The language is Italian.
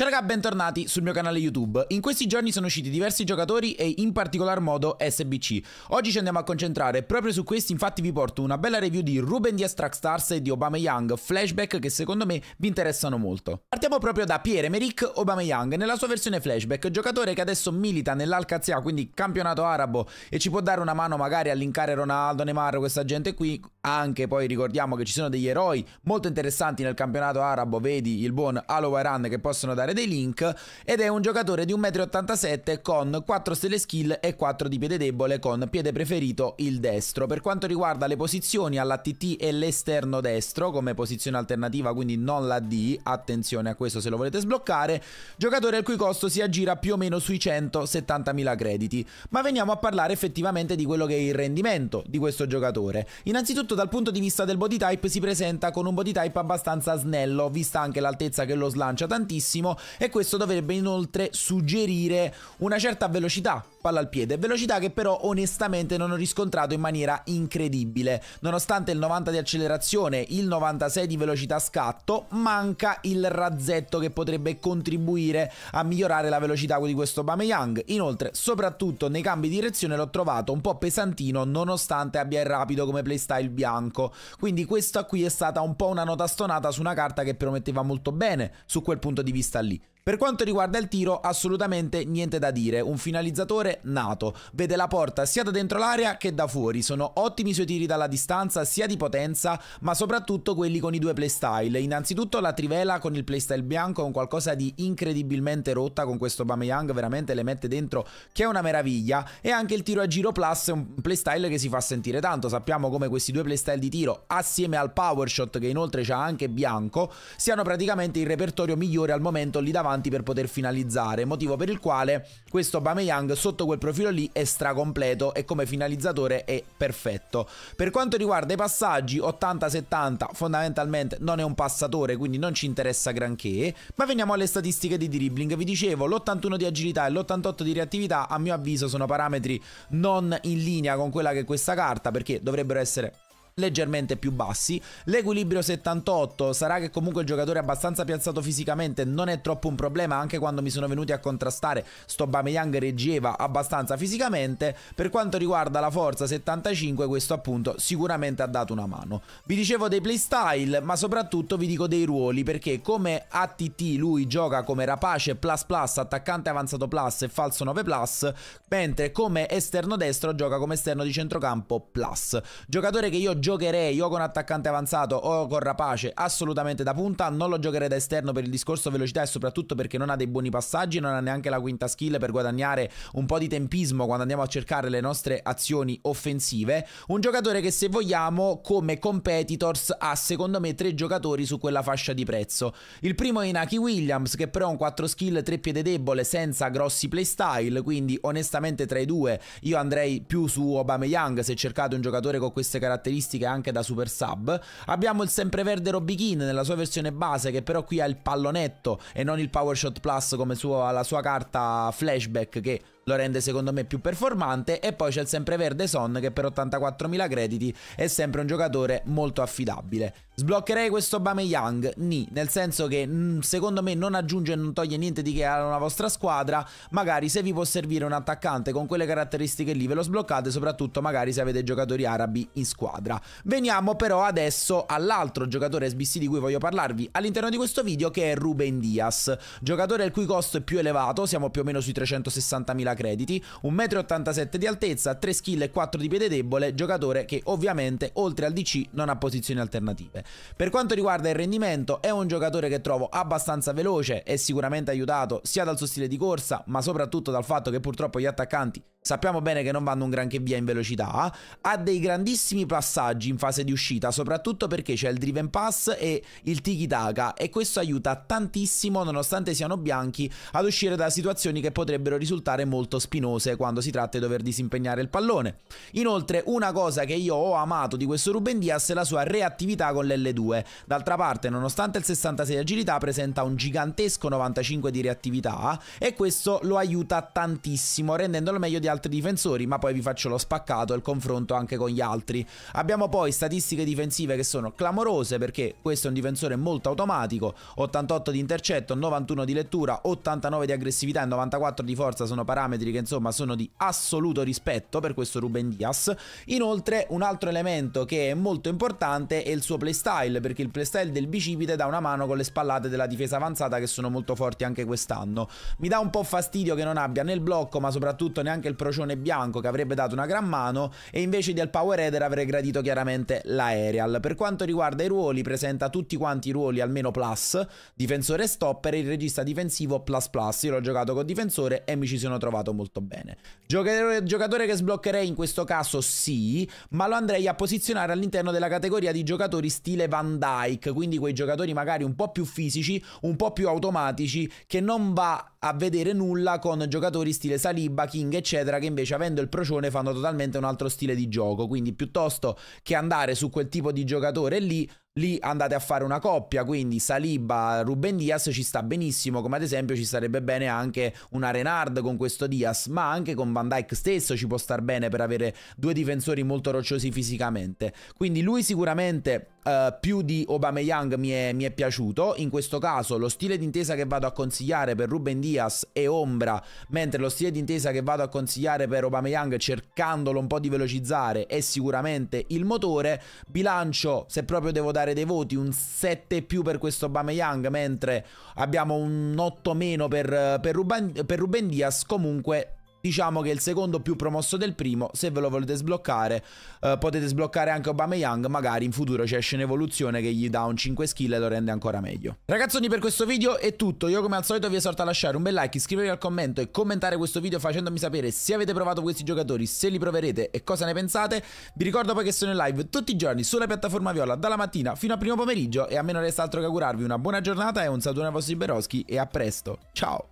Ciao ragazzi, bentornati sul mio canale YouTube. In questi giorni sono usciti diversi giocatori e in particolar modo SBC. Oggi ci andiamo a concentrare proprio su questi, infatti vi porto una bella review di Ruben Diaz Track Stars e di Obama Young, flashback che secondo me vi interessano molto. Partiamo proprio da Pierre-Emerick Obama Young, nella sua versione flashback, giocatore che adesso milita nell'Alcazia, quindi campionato arabo, e ci può dare una mano magari a linkare Ronaldo, Neymar, questa gente qui, anche poi ricordiamo che ci sono degli eroi molto interessanti nel campionato arabo, vedi il buon Alo che possono dare dei link ed è un giocatore di 1,87m con 4 stelle skill e 4 di piede debole con piede preferito il destro. Per quanto riguarda le posizioni all'ATT e l'esterno destro come posizione alternativa quindi non la D, attenzione a questo se lo volete sbloccare, giocatore il cui costo si aggira più o meno sui 170.000 crediti. Ma veniamo a parlare effettivamente di quello che è il rendimento di questo giocatore. Innanzitutto Soprattutto dal punto di vista del body type si presenta con un body type abbastanza snello, vista anche l'altezza che lo slancia tantissimo e questo dovrebbe inoltre suggerire una certa velocità palla al piede, velocità che però onestamente non ho riscontrato in maniera incredibile. Nonostante il 90 di accelerazione, il 96 di velocità scatto, manca il razzetto che potrebbe contribuire a migliorare la velocità di questo Bameyang. Inoltre, soprattutto nei cambi di direzione l'ho trovato un po' pesantino nonostante abbia il rapido come playstyle bianco. Quindi questa qui è stata un po' una nota stonata su una carta che prometteva molto bene su quel punto di vista lì. Per quanto riguarda il tiro, assolutamente niente da dire, un finalizzatore nato, vede la porta sia da dentro l'area che da fuori, sono ottimi i suoi tiri dalla distanza sia di potenza ma soprattutto quelli con i due playstyle, innanzitutto la trivela con il playstyle bianco è un qualcosa di incredibilmente rotta con questo Bameyang, veramente le mette dentro che è una meraviglia e anche il tiro a giro plus è un playstyle che si fa sentire tanto, sappiamo come questi due playstyle di tiro assieme al power shot che inoltre c'ha anche bianco siano praticamente il repertorio migliore al momento lì davanti avanti per poter finalizzare, motivo per il quale questo Aubameyang sotto quel profilo lì è stracompleto e come finalizzatore è perfetto. Per quanto riguarda i passaggi 80-70 fondamentalmente non è un passatore, quindi non ci interessa granché, ma veniamo alle statistiche di dribbling. Vi dicevo, l'81 di agilità e l'88 di reattività a mio avviso sono parametri non in linea con quella che è questa carta perché dovrebbero essere leggermente più bassi. L'equilibrio 78 sarà che comunque il giocatore è abbastanza piazzato fisicamente, non è troppo un problema, anche quando mi sono venuti a contrastare sto Bameyang reggeva abbastanza fisicamente. Per quanto riguarda la forza 75, questo appunto sicuramente ha dato una mano. Vi dicevo dei playstyle, ma soprattutto vi dico dei ruoli, perché come ATT lui gioca come rapace plus plus, attaccante avanzato plus e falso 9 plus, mentre come esterno destro gioca come esterno di centrocampo plus. Giocatore che io giocherei o con attaccante avanzato o con rapace assolutamente da punta, non lo giocherei da esterno per il discorso velocità e soprattutto perché non ha dei buoni passaggi, non ha neanche la quinta skill per guadagnare un po' di tempismo quando andiamo a cercare le nostre azioni offensive. Un giocatore che se vogliamo come competitors ha secondo me tre giocatori su quella fascia di prezzo. Il primo è Inaki Williams che però ha un 4 skill, 3 piede debole senza grossi playstyle, quindi onestamente tra i due io andrei più su Obama Young se cercate un giocatore con queste caratteristiche caratteristiche anche da super sub. Abbiamo il sempreverde Robichin nella sua versione base che però qui ha il pallonetto e non il Power Shot Plus come sua, la sua carta flashback che lo rende secondo me più performante e poi c'è il sempreverde Son che per 84.000 crediti è sempre un giocatore molto affidabile. Sbloccherei questo Bameyang, ni, nel senso che mm, secondo me non aggiunge e non toglie niente di che alla vostra squadra, magari se vi può servire un attaccante con quelle caratteristiche lì ve lo sbloccate, soprattutto magari se avete giocatori arabi in squadra. Veniamo però adesso all'altro giocatore SBC di cui voglio parlarvi all'interno di questo video che è Ruben Dias, giocatore il cui costo è più elevato, siamo più o meno sui 360.000 2000 crediti, 1,87 m di altezza, 3 skill e 4 di piede debole, giocatore che ovviamente oltre al DC non ha posizioni alternative. Per quanto riguarda il rendimento, è un giocatore che trovo abbastanza veloce, è sicuramente aiutato sia dal suo stile di corsa, ma soprattutto dal fatto che purtroppo gli attaccanti Sappiamo bene che non vanno un granché via in velocità, ha dei grandissimi passaggi in fase di uscita, soprattutto perché c'è il driven pass e il tiki taka e questo aiuta tantissimo, nonostante siano bianchi, ad uscire da situazioni che potrebbero risultare molto spinose quando si tratta di dover disimpegnare il pallone. Inoltre, una cosa che io ho amato di questo Ruben Diaz è la sua reattività con l'L2. D'altra parte, nonostante il 66 agilità, presenta un gigantesco 95 di reattività e questo lo aiuta tantissimo, rendendolo meglio di altri difensori, ma poi vi faccio lo spaccato e il confronto anche con gli altri. Abbiamo poi statistiche difensive che sono clamorose perché questo è un difensore molto automatico, 88 di intercetto, 91 di lettura, 89 di aggressività e 94 di forza sono parametri che insomma sono di assoluto rispetto per questo Ruben Dias. Inoltre un altro elemento che è molto importante è il suo playstyle perché il playstyle del bicipite dà una mano con le spallate della difesa avanzata che sono molto forti anche quest'anno. Mi dà un po' fastidio che non abbia nel blocco ma soprattutto neanche il procione bianco che avrebbe dato una gran mano e invece del power header avrei gradito chiaramente l'aerial. Per quanto riguarda i ruoli presenta tutti quanti i ruoli almeno plus, difensore stopper e il regista difensivo plus plus. Io l'ho giocato con difensore e mi ci sono trovato molto bene. Giocatore, giocatore che sbloccherei in questo caso sì, ma lo andrei a posizionare all'interno della categoria di giocatori stile Van Dyke, quindi quei giocatori magari un po' più fisici, un po' più automatici, che non va a vedere nulla con giocatori stile Saliba, King, eccetera, che invece avendo il procione fanno totalmente un altro stile di gioco. Quindi piuttosto che andare su quel tipo di giocatore lì, lì andate a fare una coppia, quindi Saliba, Ruben Diaz ci sta benissimo, come ad esempio ci sarebbe bene anche una Renard con questo Diaz, ma anche con Van Dyke stesso ci può star bene per avere due difensori molto rocciosi fisicamente. Quindi lui sicuramente Uh, più di Aubameyang mi è, mi è piaciuto in questo caso lo stile d'intesa che vado a consigliare per Ruben Diaz è ombra mentre lo stile d'intesa che vado a consigliare per Aubameyang cercandolo un po' di velocizzare è sicuramente il motore bilancio se proprio devo dare dare dei voti, un 7 più per questo Young mentre abbiamo un 8 meno per, per, Ruben, per Ruben Diaz, comunque Diciamo che è il secondo più promosso del primo, se ve lo volete sbloccare eh, potete sbloccare anche Obama Young, magari in futuro ci esce un'evoluzione che gli dà un 5 skill e lo rende ancora meglio. Ragazzoni per questo video è tutto, io come al solito vi esorto a lasciare un bel like, iscrivervi al commento e commentare questo video facendomi sapere se avete provato questi giocatori, se li proverete e cosa ne pensate. Vi ricordo poi che sono in live tutti i giorni sulla piattaforma Viola dalla mattina fino al primo pomeriggio e a me non resta altro che augurarvi una buona giornata e un saluto ai vostri Beroschi e a presto, ciao!